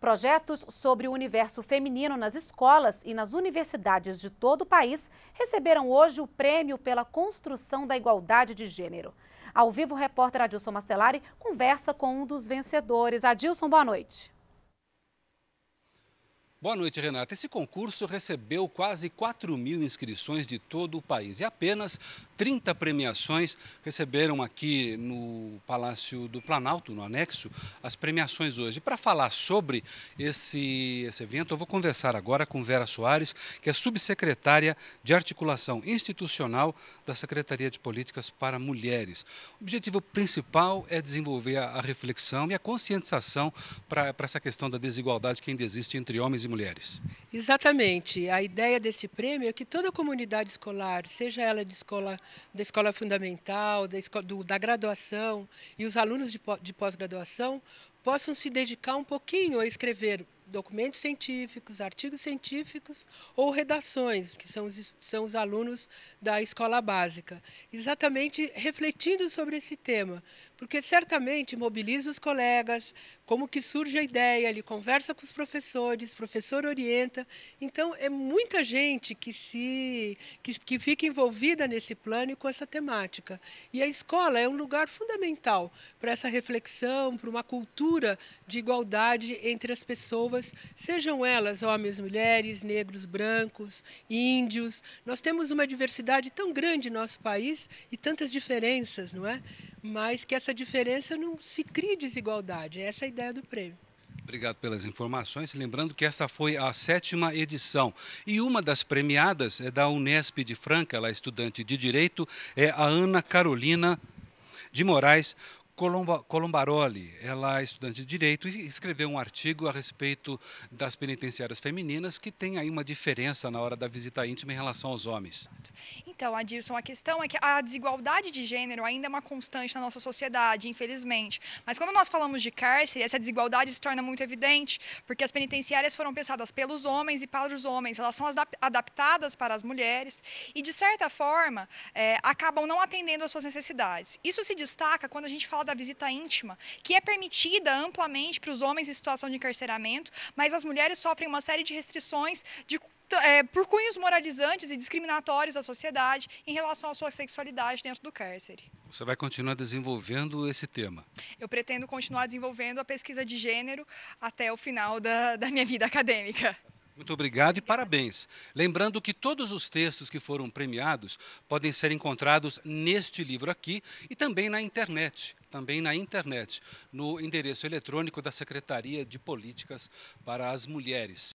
Projetos sobre o universo feminino nas escolas e nas universidades de todo o país receberam hoje o prêmio pela construção da igualdade de gênero. Ao vivo, o repórter Adilson Mastelari conversa com um dos vencedores. Adilson, boa noite. Boa noite, Renata. Esse concurso recebeu quase 4 mil inscrições de todo o país e apenas 30 premiações receberam aqui no Palácio do Planalto, no anexo, as premiações hoje. Para falar sobre esse, esse evento, eu vou conversar agora com Vera Soares, que é subsecretária de Articulação Institucional da Secretaria de Políticas para Mulheres. O objetivo principal é desenvolver a reflexão e a conscientização para essa questão da desigualdade que ainda existe entre homens e mulheres. Exatamente. A ideia desse prêmio é que toda a comunidade escolar, seja ela de escola, da escola fundamental, da, escola, do, da graduação e os alunos de, de pós-graduação, possam se dedicar um pouquinho a escrever documentos científicos, artigos científicos ou redações, que são os, são os alunos da escola básica. Exatamente refletindo sobre esse tema, porque certamente mobiliza os colegas, como que surge a ideia, ele conversa com os professores, professor orienta. Então, é muita gente que, se, que, que fica envolvida nesse plano e com essa temática. E a escola é um lugar fundamental para essa reflexão, para uma cultura de igualdade entre as pessoas pessoas, sejam elas homens, mulheres, negros, brancos, índios. Nós temos uma diversidade tão grande no nosso país e tantas diferenças, não é? Mas que essa diferença não se crie desigualdade. É essa é a ideia do prêmio. Obrigado pelas informações. Lembrando que essa foi a sétima edição. E uma das premiadas é da Unesp de Franca, ela é estudante de Direito, é a Ana Carolina de Moraes Colomba, Colombaroli, ela é estudante de direito e escreveu um artigo a respeito das penitenciárias femininas que tem aí uma diferença na hora da visita íntima em relação aos homens. Então, Adilson, a questão é que a desigualdade de gênero ainda é uma constante na nossa sociedade, infelizmente. Mas quando nós falamos de cárcere, essa desigualdade se torna muito evidente, porque as penitenciárias foram pensadas pelos homens e para os homens, elas são adaptadas para as mulheres e, de certa forma, é, acabam não atendendo às suas necessidades. Isso se destaca quando a gente fala da visita íntima, que é permitida amplamente para os homens em situação de encarceramento, mas as mulheres sofrem uma série de restrições de é, por cunhos moralizantes e discriminatórios à sociedade em relação à sua sexualidade dentro do cárcere. Você vai continuar desenvolvendo esse tema? Eu pretendo continuar desenvolvendo a pesquisa de gênero até o final da, da minha vida acadêmica. Muito obrigado e parabéns. Lembrando que todos os textos que foram premiados podem ser encontrados neste livro aqui e também na internet, também na internet, no endereço eletrônico da Secretaria de Políticas para as Mulheres,